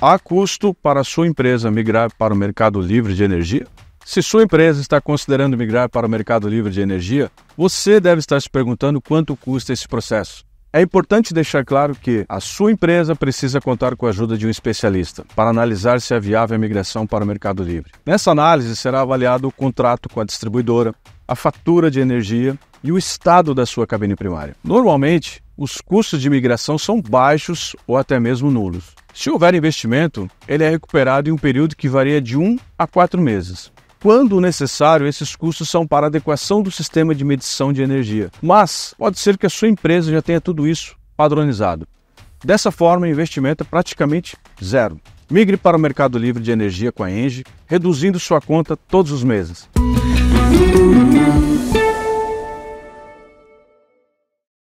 Há custo para sua empresa migrar para o mercado livre de energia? Se sua empresa está considerando migrar para o mercado livre de energia, você deve estar se perguntando quanto custa esse processo. É importante deixar claro que a sua empresa precisa contar com a ajuda de um especialista para analisar se é viável a migração para o mercado livre. Nessa análise será avaliado o contrato com a distribuidora, a fatura de energia e o estado da sua cabine primária. Normalmente, os custos de migração são baixos ou até mesmo nulos. Se houver investimento, ele é recuperado em um período que varia de 1 a 4 meses. Quando necessário, esses custos são para adequação do sistema de medição de energia, mas pode ser que a sua empresa já tenha tudo isso padronizado. Dessa forma, o investimento é praticamente zero. Migre para o Mercado Livre de Energia com a Enge, reduzindo sua conta todos os meses.